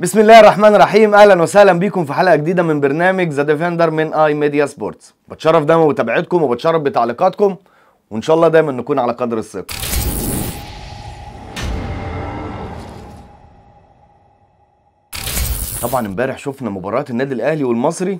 بسم الله الرحمن الرحيم اهلا وسهلا بيكم في حلقه جديده من برنامج ذا ديفندر من اي ميديا سبورتس بتشرف دايما بمتابعتكم وبتشرف بتعليقاتكم وان شاء الله دايما نكون على قدر الصدق طبعا امبارح شفنا مباراه النادي الاهلي والمصري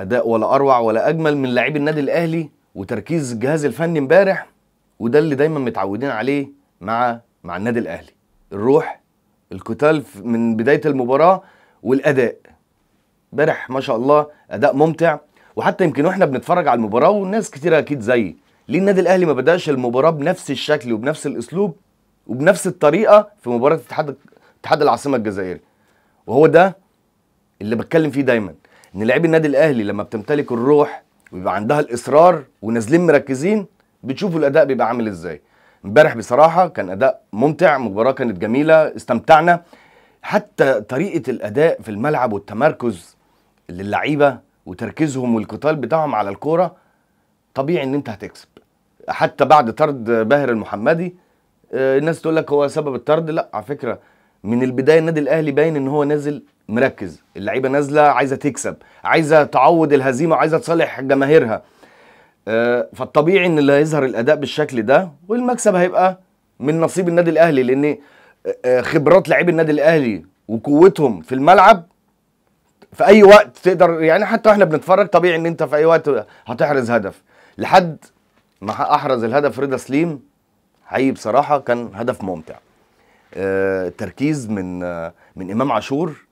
اداء ولا اروع ولا اجمل من لاعبي النادي الاهلي وتركيز الجهاز الفني امبارح وده اللي دايما متعودين عليه مع مع النادي الاهلي الروح القتال من بدايه المباراه والاداء امبارح ما شاء الله اداء ممتع وحتى يمكن واحنا بنتفرج على المباراه والناس كتير اكيد زيي ليه النادي الاهلي ما بداش المباراه بنفس الشكل وبنفس الاسلوب وبنفس الطريقه في مباراه اتحاد اتحاد العاصمه الجزائري وهو ده اللي بتكلم فيه دايما ان لاعبي النادي الاهلي لما بتمتلك الروح ويبقى عندها الاصرار ونازلين مركزين بتشوفوا الاداء بيبقى عامل ازاي امبارح بصراحه كان اداء ممتع مباراه كانت جميله استمتعنا حتى طريقه الاداء في الملعب والتمركز للعيبه وتركيزهم والقتال بتاعهم على الكوره طبيعي ان انت هتكسب حتى بعد طرد باهر المحمدي آه، الناس تقول لك هو سبب الطرد لا على فكره من البدايه النادي الاهلي باين ان هو نازل مركز اللعيبه نازله عايزه تكسب عايزه تعوض الهزيمه عايزه تصالح جماهيرها آه، فالطبيعي ان اللي هيظهر الاداء بالشكل ده والمكسب هيبقى من نصيب النادي الاهلي لان آه، آه، خبرات لعيب النادي الاهلي وقوتهم في الملعب في اي وقت تقدر يعني حتى واحنا بنتفرج طبيعي ان انت في اي وقت هتحرز هدف لحد ما احرز الهدف رضا سليم حقيقي بصراحه كان هدف ممتع التركيز من من امام عاشور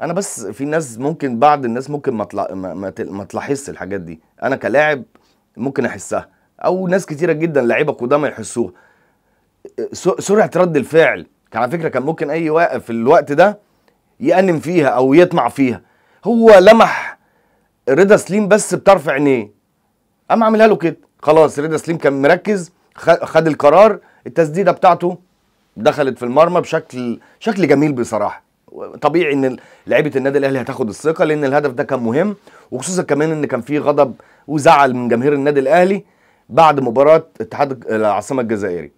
انا بس في ناس ممكن بعض الناس ممكن ما ما تلاحظش الحاجات دي انا كلاعب ممكن احسها او ناس كتيره جدا لعيبه قدامى يحسوها سرعه رد الفعل كان على فكره كان ممكن اي واقف في الوقت ده يأنم فيها او يطمع فيها هو لمح رضا سليم بس بطرف عينيه قام عاملها له كده خلاص رضا سليم كان مركز خد القرار التسديده بتاعته دخلت في المرمى بشكل شكل جميل بصراحه طبيعي ان لعيبه النادي الاهلي هتاخد الثقه لان الهدف ده كان مهم وخصوصا كمان ان كان في غضب وزعل من جماهير النادي الاهلي بعد مباراه اتحاد العاصمه الجزائري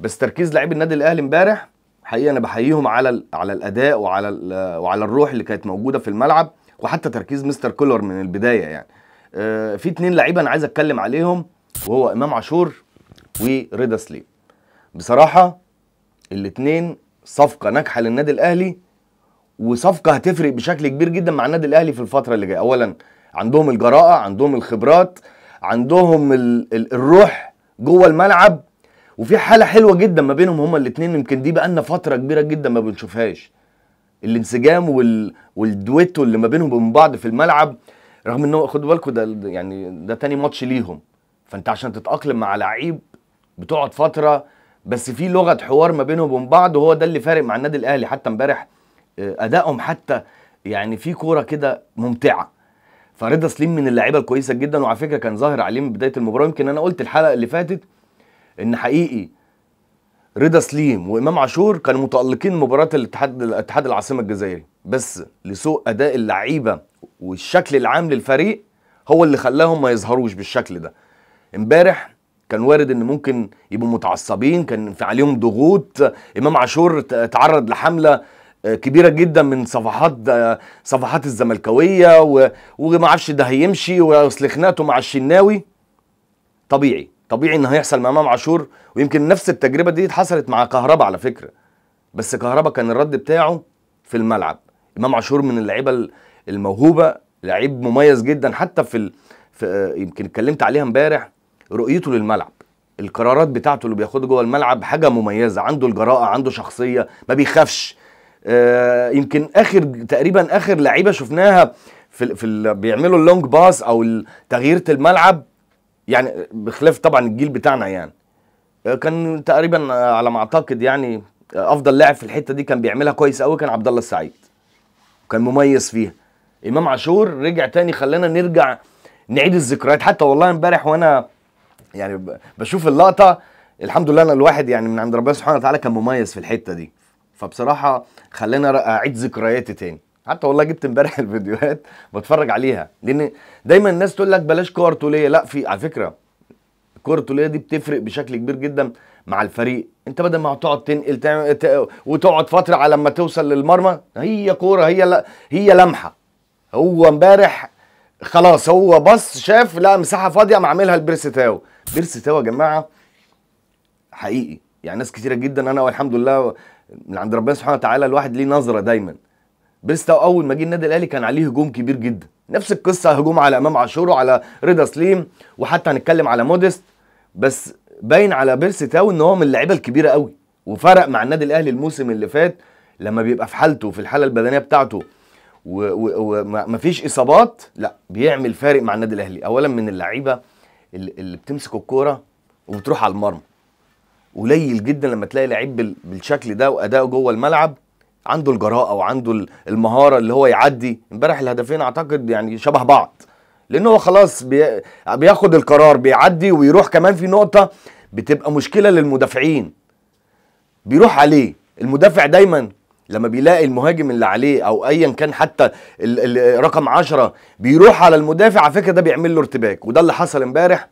بس تركيز لعيب النادي الاهلي امبارح حقيقه انا بحييهم على على الاداء وعلى وعلى الروح اللي كانت موجوده في الملعب وحتى تركيز مستر كولر من البدايه يعني آه في اتنين لعيبه انا عايز اتكلم عليهم وهو امام عاشور ورضا سليم بصراحه الاتنين صفقه ناجحه للنادي الاهلي وصفقه هتفرق بشكل كبير جدا مع النادي الاهلي في الفتره اللي جايه اولا عندهم الجراءه عندهم الخبرات عندهم الـ الـ الروح جوه الملعب وفي حاله حلوه جدا ما بينهم هما الاتنين يمكن دي بقالنا فتره كبيره جدا ما بنشوفهاش الانسجام وال والدويتو اللي ما بينهم وبين بعض في الملعب رغم ان خدوا بالكم ده يعني ده تاني ماتش ليهم فانت عشان تتاقلم مع لعيب بتقعد فتره بس في لغه حوار ما بينهم وبين بعض وهو ده اللي فارق مع النادي الاهلي حتى امبارح آه، ادائهم حتى يعني في كوره كده ممتعه فرضا سليم من اللعيبه الكويسه جدا وعلى فكره كان ظاهر عليه من بدايه المباراه يمكن انا قلت الحلقه اللي فاتت ان حقيقي رضا سليم وامام عاشور كانوا متالقين مباراه الاتحاد الاتحاد العاصمه الجزائري بس لسوء اداء اللعيبه والشكل العام للفريق هو اللي خلاهم ما يظهروش بالشكل ده امبارح كان وارد ان ممكن يبقوا متعصبين كان في عليهم ضغوط امام عاشور تعرض لحمله كبيره جدا من صفحات صفحات الزملكاويه وما اعرفش ده هيمشي واصل خناقته مع الشناوي طبيعي طبيعي ان هيحصل مع امام عاشور ويمكن نفس التجربه دي حصلت مع كهربا على فكره بس كهربا كان الرد بتاعه في الملعب امام عاشور من اللعيبه الموهوبه لعيب مميز جدا حتى في, ال... في يمكن اتكلمت عليها امبارح رؤيته للملعب القرارات بتاعته اللي بياخدها جوه الملعب حاجه مميزه عنده الجراءه عنده شخصيه ما بيخافش آه، يمكن اخر تقريبا اخر لعيبه شفناها في في بيعملوا اللونج باس او تغيير الملعب يعني بخلاف طبعا الجيل بتاعنا يعني آه، كان تقريبا آه، على ما اعتقد يعني افضل لاعب في الحته دي كان بيعملها كويس قوي كان عبد الله السعيد كان مميز فيها امام عاشور رجع تاني خلانا نرجع نعيد الذكريات حتى والله امبارح وانا يعني بشوف اللقطه الحمد لله انا الواحد يعني من عند ربنا سبحانه وتعالى كان مميز في الحته دي فبصراحه خلاني اعيد ذكرياتي تاني حتى والله جبت امبارح الفيديوهات بتفرج عليها لان دايما الناس تقول لك بلاش كور طوليه لا في على فكره الكور الطوليه دي بتفرق بشكل كبير جدا مع الفريق انت بدل ما هتقعد تنقل تعمل وتقعد فتره على ما توصل للمرمى هي كوره هي لا هي لمحه هو امبارح خلاص هو بص شاف لا مساحه فاضيه ما تاو لبيرستاو تاو يا جماعه حقيقي يعني ناس كتيره جدا انا والحمد لله من عند ربنا سبحانه وتعالى الواحد ليه نظره دايما بريستاو اول ما جه النادي الاهلي كان عليه هجوم كبير جدا نفس القصه هجوم على امام عاشور وعلى رضا سليم وحتى هنتكلم على موديست بس باين على بيرستاو ان هو من اللعيبه الكبيره قوي وفرق مع النادي الاهلي الموسم اللي فات لما بيبقى في حالته في الحاله البدنيه بتاعته ومفيش اصابات لا بيعمل فارق مع النادي الاهلي اولا من اللعيبه اللي بتمسك الكوره وبتروح على المرمى قليل جدا لما تلاقي لعيب بالشكل ده واداؤه جوه الملعب عنده الجراءه وعنده المهاره اللي هو يعدي امبارح الهدفين اعتقد يعني شبه بعض لان هو خلاص بياخد القرار بيعدي ويروح كمان في نقطه بتبقى مشكله للمدافعين بيروح عليه المدافع دايما لما بيلاقي المهاجم اللي عليه او ايا كان حتى الرقم رقم 10 بيروح على المدافع على فكره ده بيعمل له ارتباك وده اللي حصل امبارح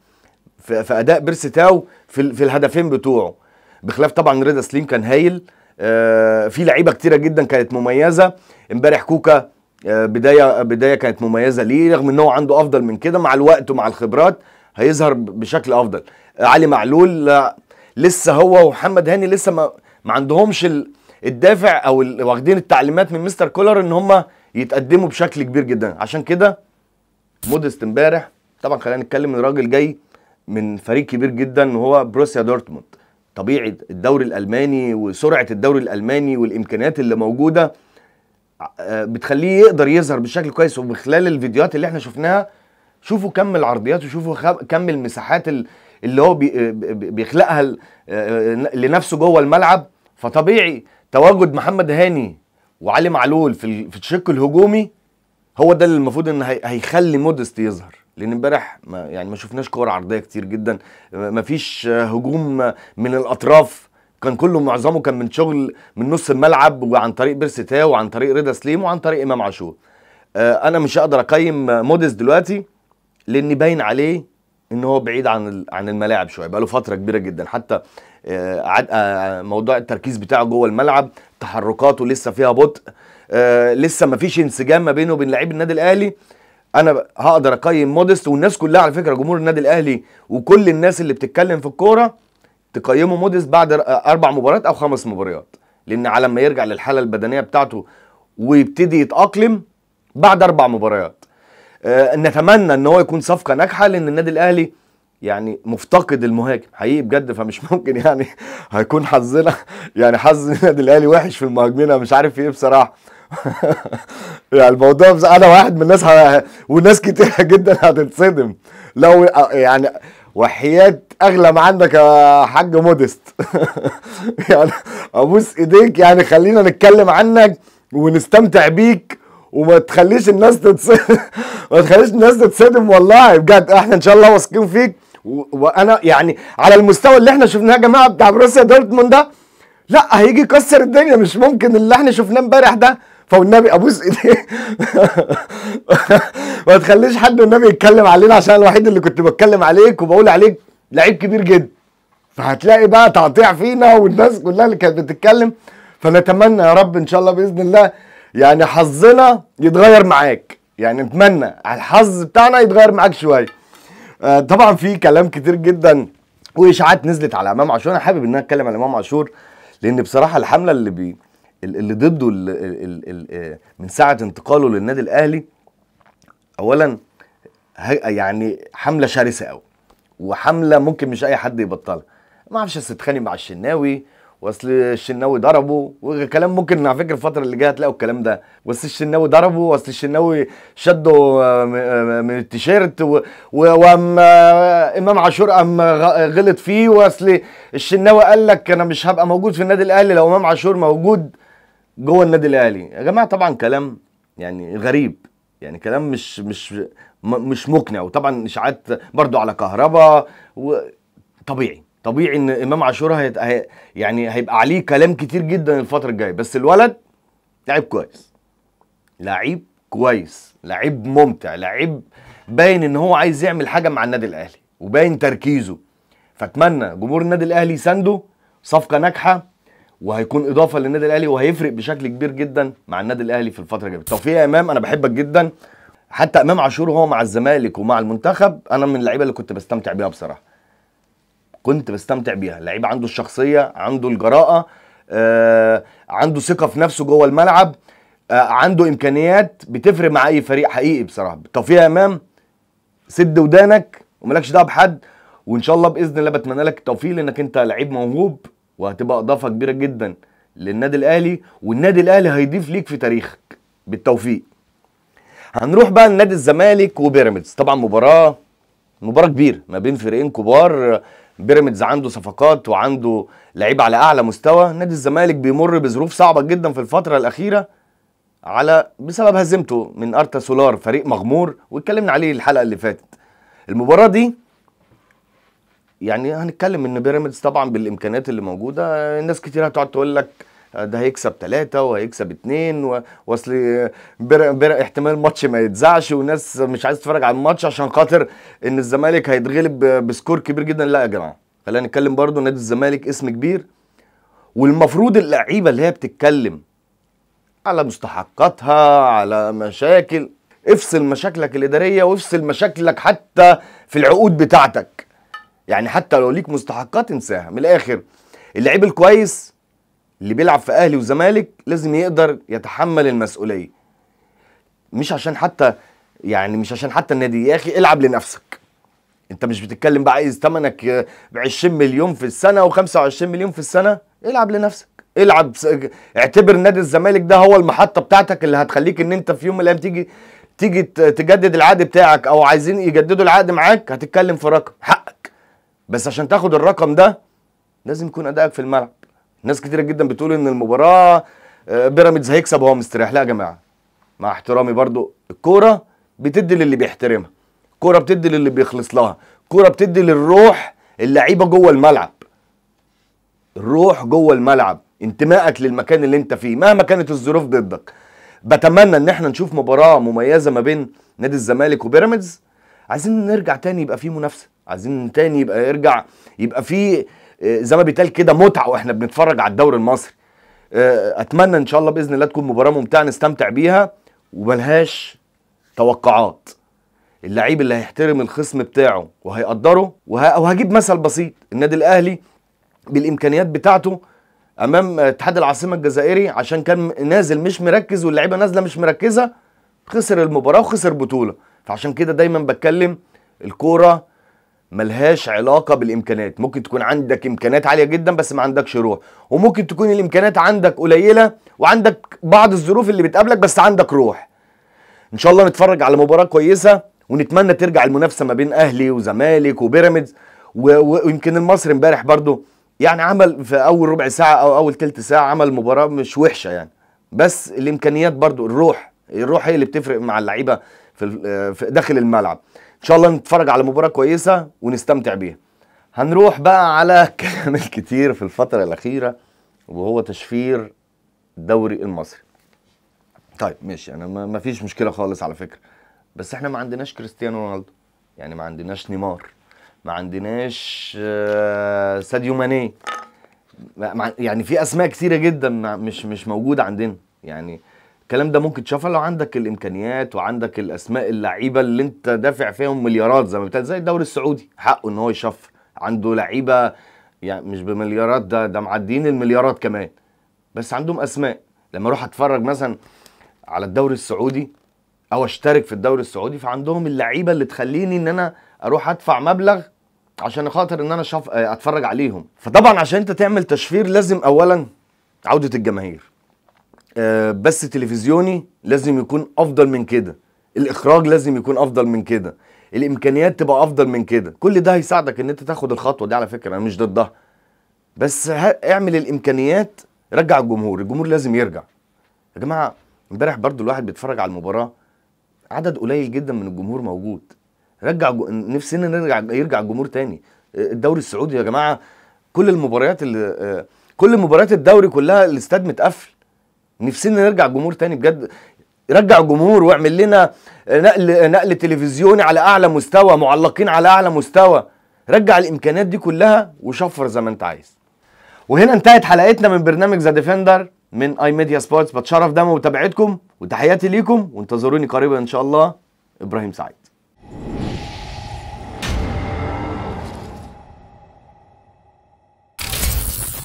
في, في اداء بيرسي تاو في, في الهدفين بتوعه بخلاف طبعا رضا سليم كان هايل آه في لعيبه كتيره جدا كانت مميزه امبارح كوكا آه بدايه بدايه كانت مميزه ليه رغم ان هو عنده افضل من كده مع الوقت ومع الخبرات هيظهر بشكل افضل آه علي معلول آه، لسه هو ومحمد هاني لسه ما, ما عندهمش الدافع او واخدين التعليمات من مستر كولر ان هم يتقدموا بشكل كبير جدا عشان كده مودست امبارح طبعا خلينا نتكلم من راجل جاي من فريق كبير جدا وهو بروسيا دورتموند طبيعي الدوري الالماني وسرعه الدوري الالماني والامكانيات اللي موجوده آه، بتخليه يقدر يظهر بشكل كويس وبخلال الفيديوهات اللي احنا شفناها شوفوا كم العرضيات وشوفوا كم المساحات اللي هو آه، بيخلقها آه، لنفسه جوه الملعب فطبيعي تواجد محمد هاني وعلي معلول في الشق الهجومي هو ده اللي المفروض ان هيخلي مودست يظهر لان امبارح يعني ما شفناش كور عرضيه كتير جدا ما فيش هجوم من الاطراف كان كله معظمه كان من شغل من نص الملعب وعن طريق تاو وعن طريق رضا سليم وعن طريق امام عاشور آه، انا مش هقدر اقيم موديس دلوقتي لان باين عليه ان هو بعيد عن عن الملاعب شويه بقاله فتره كبيره جدا حتى آه، آه، موضوع التركيز بتاعه جوه الملعب تحركاته لسه فيها بطء لسه ما فيش انسجام ما بينه وبين لعيب النادي الاهلي انا هقدر اقيم موديست والناس كلها على فكره جمهور النادي الاهلي وكل الناس اللي بتتكلم في الكوره تقيمه موديست بعد اربع مباريات او خمس مباريات لان على ما يرجع للحاله البدنيه بتاعته ويبتدي يتاقلم بعد اربع مباريات أه نتمنى ان هو يكون صفقه ناجحه لان النادي الاهلي يعني مفتقد المهاجم حقيقي بجد فمش ممكن يعني هيكون حظنا يعني حظ النادي الاهلي وحش في المهاجمين انا مش عارف ايه بصراحه يعني الموضوع بز... انا واحد من الناس ه... وناس كتير جدا هتتصدم لو يعني وحيات اغلى ما عندك يا حاج مودست يعني ابوس ايديك يعني خلينا نتكلم عنك ونستمتع بيك وما تخليش الناس تتصدم ما تخليش الناس تتصدم والله بجد احنا ان شاء الله واثقين فيك و... وانا يعني على المستوى اللي احنا شفناه يا جماعه بتاع بروسيا دورتموند ده لا هيجي يكسر الدنيا مش ممكن اللي احنا شفناه امبارح ده والنبي ابوس ايديه ما تخليش حد والنبي يتكلم علينا عشان الوحيد اللي كنت بتكلم عليك وبقول عليك لعيب كبير جدا فهتلاقي بقى تقطيع فينا والناس كلها اللي كانت بتتكلم فنتمنى يا رب ان شاء الله باذن الله يعني حظنا يتغير معاك يعني نتمنى الحظ بتاعنا يتغير معاك شويه آه طبعا في كلام كتير جدا واشاعات نزلت على امام عاشور انا حابب ان انا اتكلم على امام عاشور لان بصراحه الحمله اللي بيه اللي ضده آه، من ساعه انتقاله للنادي الاهلي اولا يعني حمله شرسه قوي وحمله ممكن مش اي حد يبطلها ما اعرفش بس اتخانق مع الشناوي واصل الشناوي ضربه وكلام ممكن على فكره الفتره اللي جايه هتلاقوا الكلام ده بس الشناوي ضربه واصل الشناوي شده آه، آه، من التيشيرت وام امام عاشور قام غلط فيه واصل الشناوي قال لك انا مش هبقى موجود في النادي الاهلي لو امام عاشور موجود جوه النادي الاهلي يا جماعه طبعا كلام يعني غريب يعني كلام مش مش مش مقنع وطبعا اشاعات برضو على كهربا وطبيعي طبيعي ان امام عاشور هي يعني هيبقى عليه كلام كتير جدا الفتره الجايه بس الولد لعيب كويس لعيب كويس لعيب ممتع لعيب باين ان هو عايز يعمل حاجه مع النادي الاهلي وباين تركيزه فاتمنى جمهور النادي الاهلي يسانده صفقه ناجحه وهيكون اضافه للنادي الاهلي وهيفرق بشكل كبير جدا مع النادي الاهلي في الفتره الجايه توفيق إيه يا امام انا بحبك جدا حتى امام عاشور هو مع الزمالك ومع المنتخب انا من اللعيبه اللي كنت بستمتع بيها بصراحه كنت بستمتع بيها لعيب عنده الشخصيه عنده الجراءه آه، عنده ثقه في نفسه جوه الملعب آه، عنده امكانيات بتفرق مع اي فريق حقيقي بصراحه توفيق إيه يا امام سد ودانك ومالكش دعوه بحد وان شاء الله باذن الله بتمنى لك التوفيق لانك انت لعيب موهوب وهتبقى اضافه كبيره جدا للنادي الاهلي والنادي الاهلي هيضيف ليك في تاريخك بالتوفيق هنروح بقى لنادي الزمالك وبيراميدز طبعا مباراه مباراه كبيره ما بين فريقين كبار بيراميدز عنده صفقات وعنده لعيبه على اعلى مستوى نادي الزمالك بيمر بظروف صعبه جدا في الفتره الاخيره على بسبب هزيمته من ارتا سولار فريق مغمور واتكلمنا عليه الحلقه اللي فاتت المباراه دي يعني هنتكلم ان بيراميدز طبعا بالامكانيات اللي موجوده ناس كتير هتقعد تقول لك ده هيكسب ثلاثة وهيكسب اثنين واصل احتمال ماتش ما يتذاعش وناس مش عايز تتفرج على الماتش عشان خاطر ان الزمالك هيتغلب بسكور كبير جدا لا يا جماعه خلينا نتكلم برضو نادي الزمالك اسم كبير والمفروض اللعيبه اللي هي بتتكلم على مستحقاتها على مشاكل افصل مشاكلك الاداريه وافصل مشاكلك حتى في العقود بتاعتك يعني حتى لو ليك مستحقات انساها من الاخر اللعيب الكويس اللي بيلعب في اهلي وزمالك لازم يقدر يتحمل المسؤوليه مش عشان حتى يعني مش عشان حتى النادي يا اخي العب لنفسك انت مش بتتكلم بقى عايز ثمنك 20 مليون في السنه و25 مليون في السنه العب لنفسك العب اعتبر نادي الزمالك ده هو المحطه بتاعتك اللي هتخليك ان انت في يوم من الايام تيجي تيجي تجدد العقد بتاعك او عايزين يجددوا العقد معاك هتتكلم في رقم حقك بس عشان تاخد الرقم ده لازم يكون ادائك في الملعب ناس كتيره جدا بتقول ان المباراه آه، بيراميدز هيكسب وهو مستريح لا يا جماعه مع احترامي برضو الكوره بتدي للي بيحترمها الكوره بتدي للي بيخلص لها الكوره بتدي للروح اللعيبه جوه الملعب الروح جوه الملعب انتمائك للمكان اللي انت فيه مهما كانت الظروف ضدك بتمنى ان احنا نشوف مباراه مميزه ما بين نادي الزمالك وبيراميدز عايزين نرجع تاني يبقى فيه منافسه عايزين تاني يبقى يرجع يبقى في آه، زي ما بيتقال كده متعه واحنا بنتفرج على الدوري المصري آه، اتمنى ان شاء الله باذن الله تكون مباراه ممتعه نستمتع بيها وملهاش توقعات اللعيب اللي هيحترم الخصم بتاعه وهيقدره وه... وهجيب مثل بسيط النادي الاهلي بالامكانيات بتاعته امام اتحاد العاصمه الجزائري عشان كان نازل مش مركز واللعيبه نازله مش مركزه خسر المباراه وخسر بطوله فعشان كده دايما بتكلم الكوره ملهاش علاقة بالإمكانات ممكن تكون عندك إمكانات عالية جدا بس ما عندكش روح وممكن تكون الإمكانات عندك قليلة وعندك بعض الظروف اللي بتقابلك بس عندك روح إن شاء الله نتفرج على مباراة كويسة ونتمنى ترجع المنافسة ما بين أهلي وزمالك وبيراميدز ويمكن المصري امبارح برضو يعني عمل في أول ربع ساعة أو أول تلت ساعة عمل مباراة مش وحشة يعني بس الإمكانيات برضو الروح الروح هي اللي بتفرق مع اللعيبه في داخل الملعب ان شاء الله نتفرج على مباراه كويسه ونستمتع بيها هنروح بقى على كلام الكتير في الفتره الاخيره وهو تشفير الدوري المصري طيب ماشي انا ما فيش مشكله خالص على فكره بس احنا ما عندناش كريستيانو رونالدو يعني ما عندناش نيمار ما عندناش آه، ساديو ماني يعني في اسماء كثيره جدا مش مش موجوده عندنا يعني الكلام ده ممكن تشوفه لو عندك الامكانيات وعندك الاسماء اللعيبه اللي انت دافع فيهم مليارات زي ما بتقول زي الدوري السعودي حقه ان هو يشفر عنده لعيبه يعني مش بمليارات ده ده معديين المليارات كمان بس عندهم اسماء لما اروح اتفرج مثلا على الدوري السعودي او اشترك في الدوري السعودي فعندهم اللعيبه اللي تخليني ان انا اروح ادفع مبلغ عشان خاطر ان انا شف... آه، اتفرج عليهم فطبعا عشان انت تعمل تشفير لازم اولا عوده الجماهير آه، بس تلفزيوني لازم يكون افضل من كده الاخراج لازم يكون افضل من كده الامكانيات تبقى افضل من كده كل ده هيساعدك ان انت تاخد الخطوه دي على فكره انا مش ضدها بس اعمل الامكانيات رجع الجمهور الجمهور لازم يرجع يا جماعه امبارح برضو الواحد بيتفرج على المباراه عدد قليل جدا من الجمهور موجود رجع جو... نفسنا نرجع يرجع الجمهور تاني آه، الدوري السعودي يا جماعه كل المباريات اللي آه، كل مباريات الدوري كلها الاستاد متقفل نفسنا نرجع جمهور تاني بجد رجع الجمهور واعمل لنا نقل نقل تلفزيوني على اعلى مستوى معلقين على اعلى مستوى رجع الامكانيات دي كلها وشفر زي ما انت عايز وهنا انتهت حلقتنا من برنامج ذا ديفندر من اي ميديا سبورتس بتشرف دايما بمتابعتكم وتحياتي ليكم وانتظروني قريبا ان شاء الله ابراهيم سعيد